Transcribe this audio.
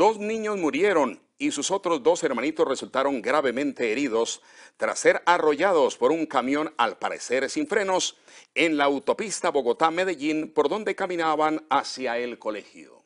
Dos niños murieron y sus otros dos hermanitos resultaron gravemente heridos tras ser arrollados por un camión al parecer sin frenos en la autopista Bogotá-Medellín por donde caminaban hacia el colegio.